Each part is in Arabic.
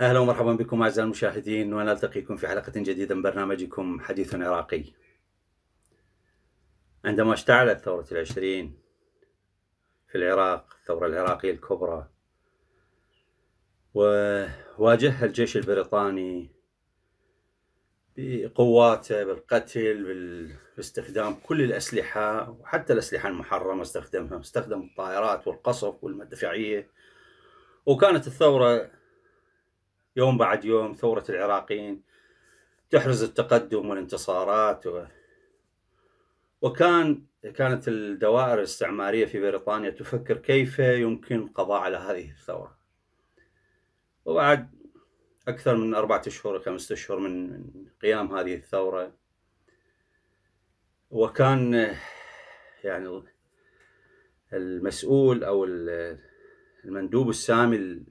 اهلا ومرحبا بكم اعزائي المشاهدين ونلتقيكم في حلقه جديده من برنامجكم حديث عراقي. عندما اشتعلت ثوره العشرين في العراق الثوره العراقيه الكبرى وواجهها الجيش البريطاني بقواته بالقتل باستخدام كل الاسلحه وحتى الاسلحه المحرمه استخدمها استخدم الطائرات والقصف والمدفعيه وكانت الثوره يوم بعد يوم ثورة العراقيين تحرز التقدم والانتصارات و... وكان كانت الدوائر الاستعمارية في بريطانيا تفكر كيف يمكن القضاء على هذه الثورة وبعد أكثر من أربعة أشهر أو خمسة أشهر من قيام هذه الثورة وكان يعني المسؤول أو المندوب السامي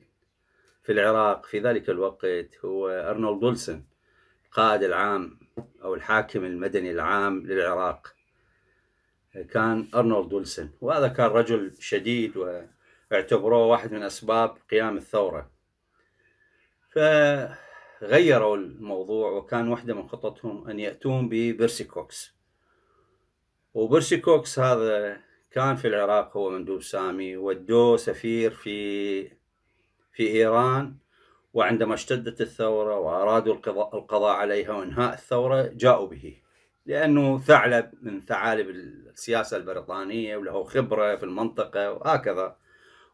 في العراق في ذلك الوقت هو أرنولد بولسن القائد العام أو الحاكم المدني العام للعراق كان أرنولد بولسن وهذا كان رجل شديد واعتبروه واحد من أسباب قيام الثورة فغيروا الموضوع وكان واحدة من خططهم أن يأتون ببرسيكوكس وبرسيكوكس هذا كان في العراق هو مندوب سامي ودوه سفير في في إيران وعندما اشتدت الثورة وأرادوا القضاء, عليها وإنهاء الثورة جاءوا به لأنه ثعلب من ثعالب السياسة البريطانية وله خبرة في المنطقة وهكذا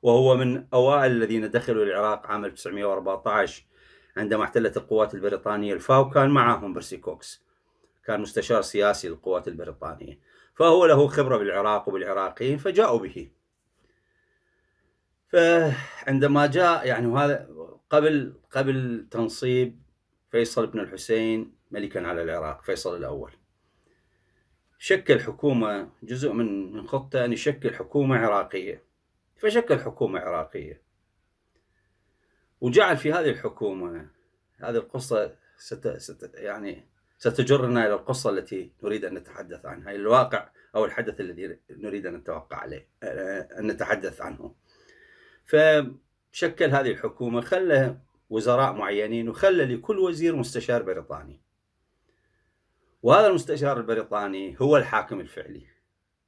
وهو من أوائل الذين دخلوا العراق عام 1914 عندما احتلت القوات البريطانية الفاو كان معهم برسي كوكس كان مستشار سياسي للقوات البريطانية فهو له خبرة بالعراق وبالعراقيين فجاءوا به فعندما جاء يعني وهذا قبل قبل تنصيب فيصل بن الحسين ملكا على العراق فيصل الاول شكل حكومه جزء من من خطه ان يشكل حكومه عراقيه فشكل حكومه عراقيه وجعل في هذه الحكومه هذه القصه ست ست يعني ستجرنا الى القصه التي نريد ان نتحدث عنها الواقع او الحدث الذي نريد ان نتوقع عليه ان نتحدث عنه فشكل هذه الحكومة خلى وزراء معينين وخلى لكل وزير مستشار بريطاني وهذا المستشار البريطاني هو الحاكم الفعلي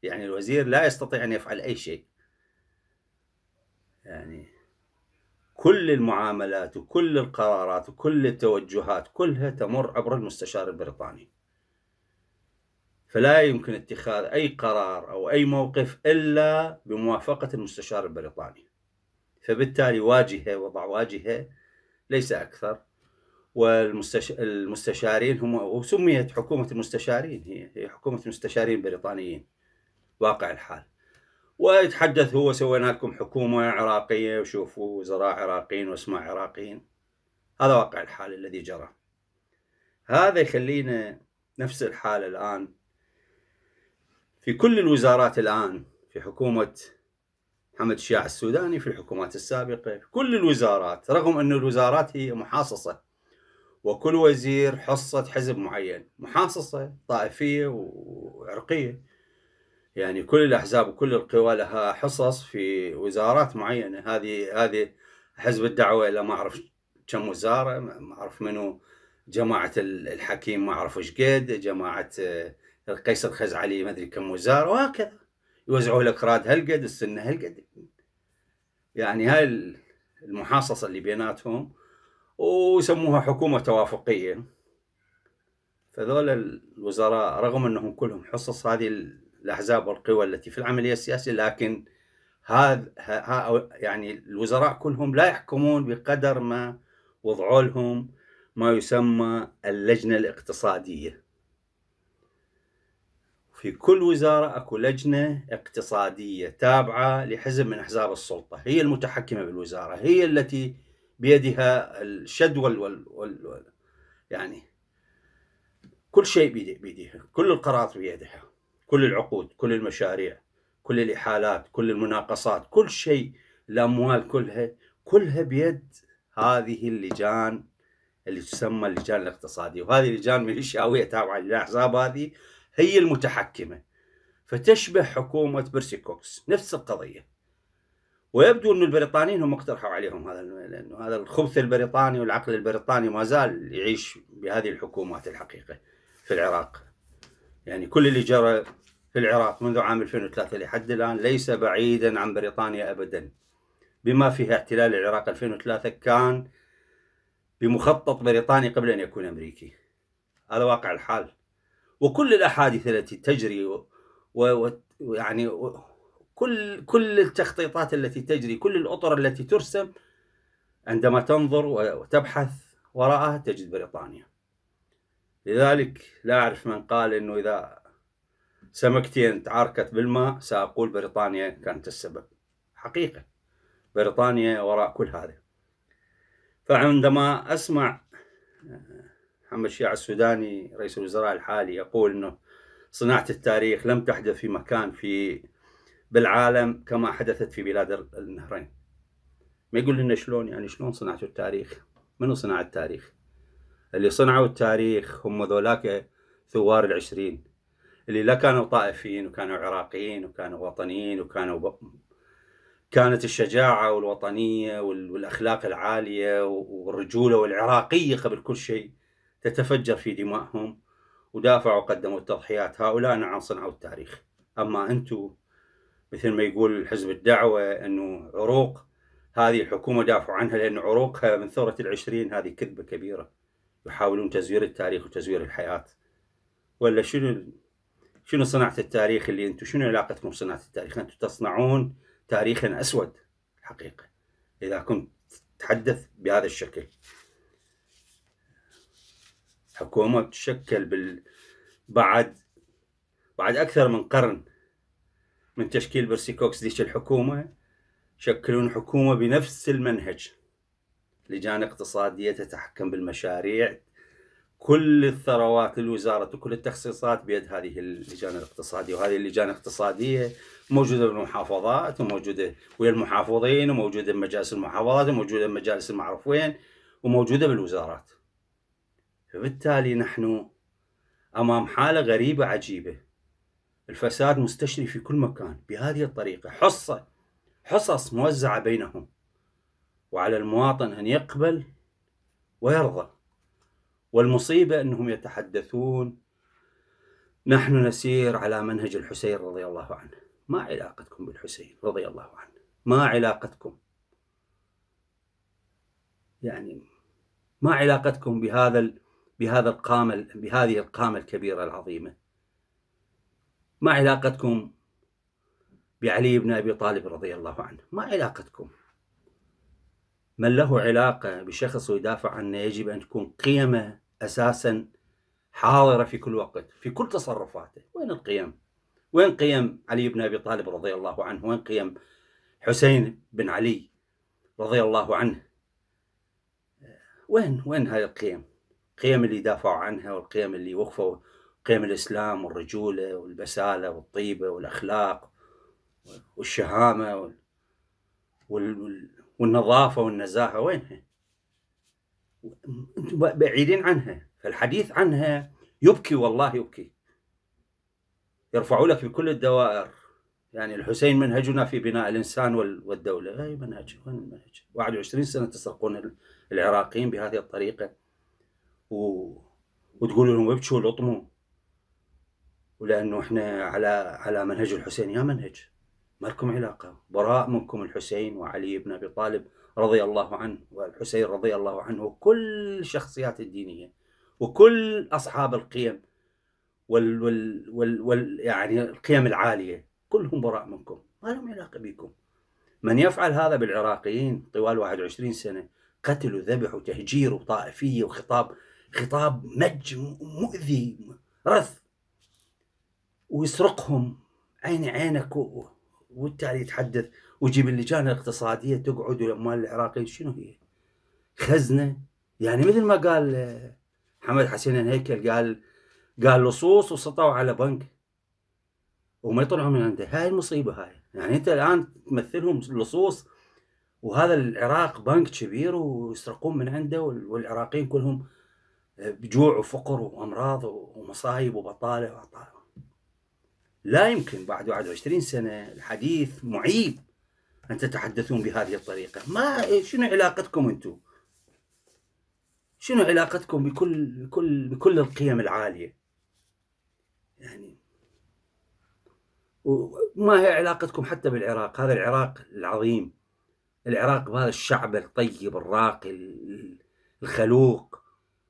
يعني الوزير لا يستطيع أن يفعل أي شيء يعني كل المعاملات وكل القرارات وكل التوجهات كلها تمر عبر المستشار البريطاني فلا يمكن اتخاذ أي قرار أو أي موقف إلا بموافقة المستشار البريطاني فبالتالي واجهة وضع واجهة ليس أكثر والمستشارين هم وسميت حكومة المستشارين هي هي حكومة مستشارين بريطانيين واقع الحال ويتحدث هو سوينا لكم حكومة عراقية وشوفوا وزراء عراقيين واسماء عراقيين هذا واقع الحال الذي جرى هذا يخلينا نفس الحالة الآن في كل الوزارات الآن في حكومة محمد الشياع السوداني في الحكومات السابقة في كل الوزارات رغم أن الوزارات هي محاصصة وكل وزير حصة حزب معين محاصصة طائفية وعرقية يعني كل الأحزاب وكل القوى لها حصص في وزارات معينة هذه هذه حزب الدعوة إلى ما أعرف كم وزارة ما أعرف منو جماعة الحكيم ما أعرف إيش قد جماعة القيس آه، الخزعلي ما أدري كم وزارة وهكذا يوزعوا لك راد هالقد السنه هالقد يعني هاي المحاصصه اللي بيناتهم وسموها حكومه توافقيه فذول الوزراء رغم انهم كلهم حصص هذه الاحزاب والقوى التي في العمليه السياسيه لكن هذا يعني الوزراء كلهم لا يحكمون بقدر ما وضعوا لهم ما يسمى اللجنه الاقتصاديه في كل وزارة اكو لجنة اقتصادية تابعة لحزب من احزاب السلطة هي المتحكمة بالوزارة هي التي بيدها الشد وال, وال, وال, وال يعني كل شيء بيديها كل القرارات بيدها كل العقود كل المشاريع كل الإحالات كل المناقصات كل شيء الأموال كلها كلها بيد هذه اللجان اللي تسمى اللجان الاقتصادية وهذه اللجان مليشياوية تابعة للأحزاب هذه هي المتحكمة فتشبه حكومة بيرسي كوكس نفس القضية ويبدو أن البريطانيين هم اقترحوا عليهم هذا لأنه هذا الخبث البريطاني والعقل البريطاني ما زال يعيش بهذه الحكومات الحقيقة في العراق يعني كل اللي جرى في العراق منذ عام 2003 لحد الآن ليس بعيدا عن بريطانيا أبدا بما فيها احتلال العراق 2003 كان بمخطط بريطاني قبل أن يكون أمريكي هذا واقع الحال وكل الاحاديث التي تجري ويعني كل كل التخطيطات التي تجري كل الاطر التي ترسم عندما تنظر وتبحث وراءها تجد بريطانيا لذلك لا اعرف من قال انه اذا سمكتين تعاركت بالماء ساقول بريطانيا كانت السبب حقيقه بريطانيا وراء كل هذا فعندما اسمع محمد شياع السوداني رئيس الوزراء الحالي يقول أنه صناعة التاريخ لم تحدث في مكان في بالعالم كما حدثت في بلاد النهرين ما يقول لنا شلون يعني شلون صنعتوا التاريخ منو صنع التاريخ اللي صنعوا التاريخ هم ذولاك ثوار العشرين اللي لا كانوا طائفيين وكانوا عراقيين وكانوا وطنيين وكانوا ب... كانت الشجاعة والوطنية والأخلاق العالية والرجولة والعراقية قبل كل شيء تتفجر في دمائهم ودافعوا وقدموا التضحيات هؤلاء نعم صنعوا التاريخ أما أنتم مثل ما يقول حزب الدعوة أنه عروق هذه الحكومة دافعوا عنها لأن عروقها من ثورة العشرين هذه كذبة كبيرة يحاولون تزوير التاريخ وتزوير الحياة ولا شنو شنو صناعة التاريخ اللي أنتم شنو علاقتكم بصناعة التاريخ أنتم تصنعون تاريخا أسود حقيقة إذا كنت تتحدث بهذا الشكل حكومة تشكل بال... بعد بعد أكثر من قرن من تشكيل برسيكوكس ديش الحكومة شكلون حكومة بنفس المنهج لجان اقتصادية تتحكم بالمشاريع كل الثروات للوزارة وكل التخصيصات بيد هذه اللجان الاقتصادية وهذه اللجان الاقتصادية موجودة بالمحافظات وموجودة ويا المحافظين وموجودة بمجالس المحافظات وموجودة بمجالس المعروف وين وموجودة بالوزارات فبالتالي نحن أمام حالة غريبة عجيبة الفساد مستشري في كل مكان بهذه الطريقة حصة حصص موزعة بينهم وعلى المواطن أن يقبل ويرضى والمصيبة أنهم يتحدثون نحن نسير على منهج الحسين رضي الله عنه ما علاقتكم بالحسين رضي الله عنه ما علاقتكم يعني ما علاقتكم بهذا بهذا القامة بهذه القامة الكبيرة العظيمة ما علاقتكم بعلي بن أبي طالب رضي الله عنه ما علاقتكم من له علاقة بشخص يدافع عنه يجب أن تكون قيمة أساسا حاضرة في كل وقت في كل تصرفاته وين القيم وين قيم علي بن أبي طالب رضي الله عنه وين قيم حسين بن علي رضي الله عنه وين وين هاي القيم القيم اللي دافعوا عنها والقيم اللي وقفوا قيم الإسلام والرجولة والبسالة والطيبة والأخلاق والشهامة وال... وال... والنظافة والنزاهة وينها؟ بعيدين عنها فالحديث عنها يبكي والله يبكي يرفعوا لك بكل الدوائر يعني الحسين منهجنا في بناء الإنسان والدولة أي منهج وين المنهج 21 سنة تسرقون العراقيين بهذه الطريقة و... وتقولوا لهم ابشوا لطموا ولانه احنا على على منهج الحسين يا منهج ما لكم علاقه براء منكم الحسين وعلي بن ابي طالب رضي الله عنه والحسين رضي الله عنه وكل الشخصيات الدينيه وكل اصحاب القيم وال وال وال, وال يعني القيم العاليه كلهم براء منكم ما لهم علاقه بكم من يفعل هذا بالعراقيين طوال 21 سنه قتل وذبح وتهجير وطائفيه وخطاب خطاب مج مؤذي رث ويسرقهم عيني عينك وبالتالي يتحدث ويجيب اللجان الاقتصاديه تقعد والاموال العراقيه شنو هي؟ خزنه يعني مثل ما قال آه، محمد حسين هيكل قال قال لصوص وسطوا على بنك وما يطلعوا من عنده هاي المصيبه هاي يعني انت الان تمثلهم لصوص وهذا العراق بنك كبير ويسرقون من عنده والعراقيين كلهم بجوع وفقر وامراض ومصايب وبطاله وعطاله لا يمكن بعد 21 سنه الحديث معيب ان تتحدثون بهذه الطريقه ما شنو علاقتكم انتم شنو علاقتكم بكل بكل بكل القيم العاليه يعني وما هي علاقتكم حتى بالعراق هذا العراق العظيم العراق بهذا الشعب الطيب الراقي الخلوق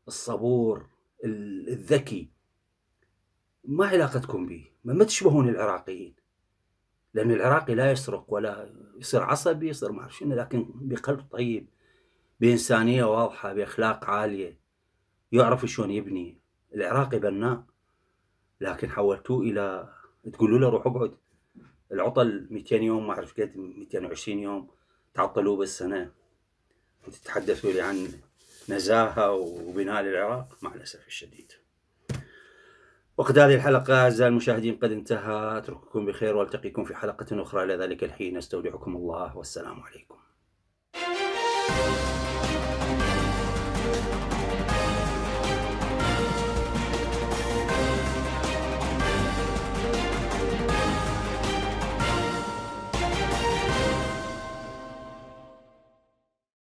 الصبور الذكي ما علاقتكم به ما تشبهون العراقيين لأن العراقي لا يسرق ولا يصير عصبي يصير ما أعرف شنو لكن بقلب طيب بإنسانية واضحة بأخلاق عالية يعرف شلون يبني العراقي بناء لكن حولتوه إلى تقولوا له روح اقعد العطل 200 يوم ما أعرف قد 220 يوم تعطلوه بالسنة وتتحدثوا لي عن نزاهة وبناء للعراق مع الأسف الشديد وقد هذه الحلقة أعزائي المشاهدين قد انتهى أترككم بخير وألتقيكم في حلقة أخرى إلى ذلك الحين أستودعكم الله والسلام عليكم